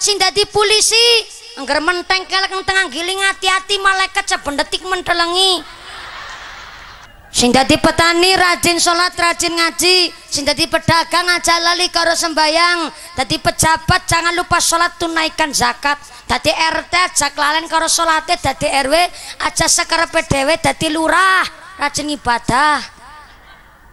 sing dadi polisi engger menteng kelek nang tengah giling hati-hati malaikat saben detik mentelengi sing dadi petani rajin sholat rajin ngaji sing dadi pedagang aja lali karo sembayang dadi pejabat jangan lupa sholat tunaikan zakat dadi RT aja kelalen karo salate dadi RW aja sekarepe dhewe dadi lurah rajin ibadah